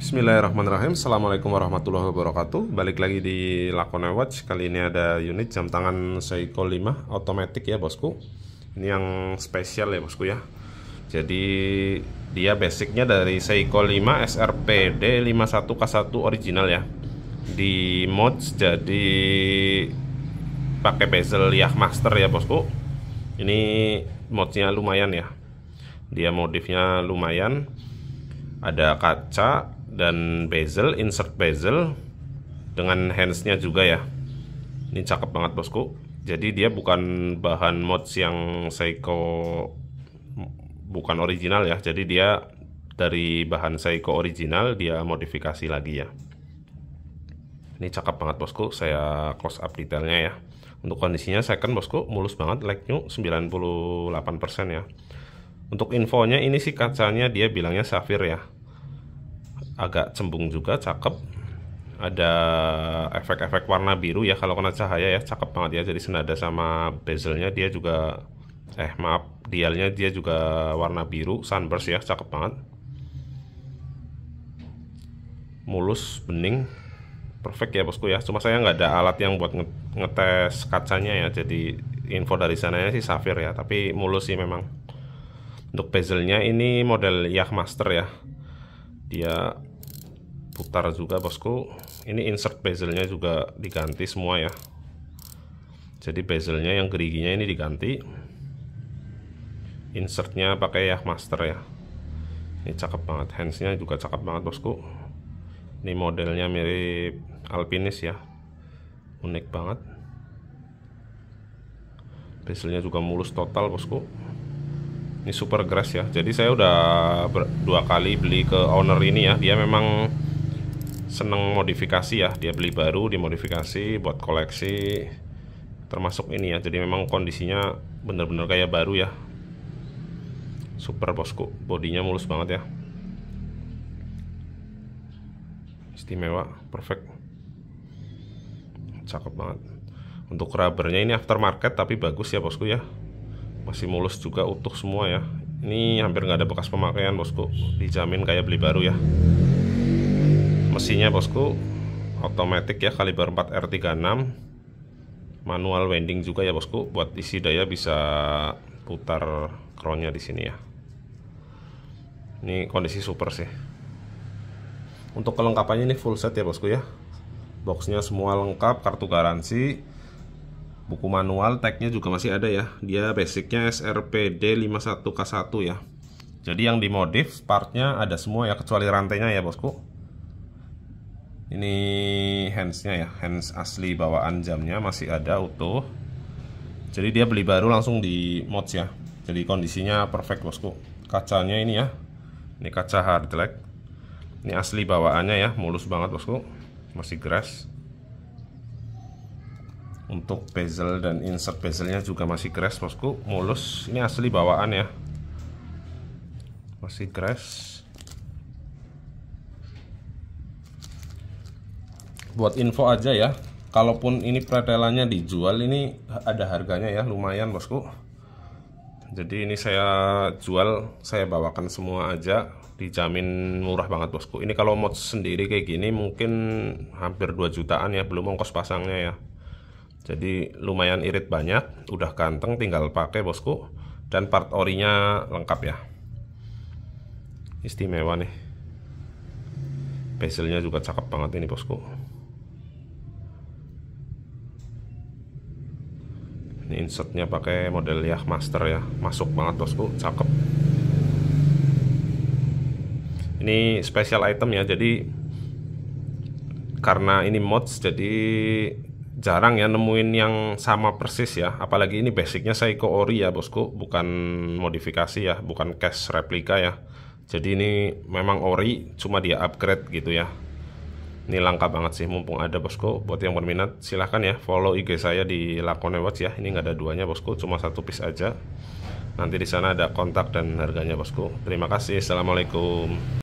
Bismillahirrahmanirrahim Assalamualaikum warahmatullahi wabarakatuh Balik lagi di Lakone Watch Kali ini ada unit jam tangan Seiko 5 Automatic ya bosku Ini yang spesial ya bosku ya Jadi dia basicnya dari Seiko 5 SRPD 51K1 original ya Di mod jadi pakai bezel master ya bosku Ini modnya lumayan ya Dia modifnya lumayan Ada kaca dan bezel insert bezel dengan handsnya juga ya ini cakep banget bosku jadi dia bukan bahan mods yang Seiko bukan original ya jadi dia dari bahan Seiko original dia modifikasi lagi ya ini cakep banget bosku saya close up detailnya ya untuk kondisinya second kan, bosku mulus banget like new 98% ya untuk infonya ini sih kacanya dia bilangnya safir ya agak cembung juga cakep ada efek-efek warna biru ya kalau kena cahaya ya cakep banget ya jadi senada sama bezelnya dia juga eh maaf dialnya dia juga warna biru sunburst ya cakep banget mulus bening perfect ya bosku ya cuma saya nggak ada alat yang buat ngetes kacanya ya jadi info dari sananya sih Safir ya tapi mulus sih memang untuk bezelnya ini model Yacht Master ya dia putar juga bosku ini insert bezelnya juga diganti semua ya jadi bezelnya yang geriginya ini diganti insertnya pakai ya master ya ini cakep banget handsnya juga cakep banget bosku ini modelnya mirip alpinis ya unik banget bezelnya juga mulus total bosku ini super grass ya jadi saya udah dua kali beli ke owner ini ya dia memang seneng modifikasi ya dia beli baru dimodifikasi buat koleksi termasuk ini ya jadi memang kondisinya bener-bener kayak baru ya super bosku bodinya mulus banget ya istimewa perfect cakep banget untuk rubbernya ini aftermarket tapi bagus ya bosku ya masih mulus juga utuh semua ya ini hampir nggak ada bekas pemakaian bosku dijamin kayak beli baru ya mesinnya bosku otomatik ya kaliber 4 R36 manual winding juga ya bosku buat isi daya bisa putar kronnya di sini ya ini kondisi super sih untuk kelengkapannya ini full set ya bosku ya boxnya semua lengkap kartu garansi buku manual tagnya juga masih ada ya dia basicnya SRPD 51K1 ya jadi yang dimodif partnya ada semua ya kecuali rantainya ya bosku ini handsnya ya hands asli bawaan jamnya masih ada utuh jadi dia beli baru langsung di mods ya jadi kondisinya perfect bosku kacanya ini ya ini kaca hardtack ini asli bawaannya ya mulus banget bosku masih keras untuk bezel dan insert bezelnya juga masih keras bosku mulus ini asli bawaan ya masih keras buat info aja ya kalaupun ini pretelannya dijual ini ada harganya ya lumayan bosku jadi ini saya jual saya bawakan semua aja dijamin murah banget bosku ini kalau mod sendiri kayak gini mungkin hampir 2 jutaan ya belum ongkos pasangnya ya jadi lumayan irit banyak udah ganteng tinggal pakai bosku dan part orinya lengkap ya istimewa nih bezelnya juga cakep banget ini bosku ini insertnya pakai model Yah Master ya masuk banget bosku cakep ini special item ya jadi karena ini mods jadi jarang ya nemuin yang sama persis ya apalagi ini basicnya Seiko Ori ya bosku bukan modifikasi ya bukan cash replika ya jadi ini memang ori cuma dia upgrade gitu ya ini langka banget sih mumpung ada bosku buat yang berminat silahkan ya follow IG saya di Lakone Watch ya ini nggak ada duanya bosku cuma satu piece aja nanti di sana ada kontak dan harganya bosku terima kasih assalamualaikum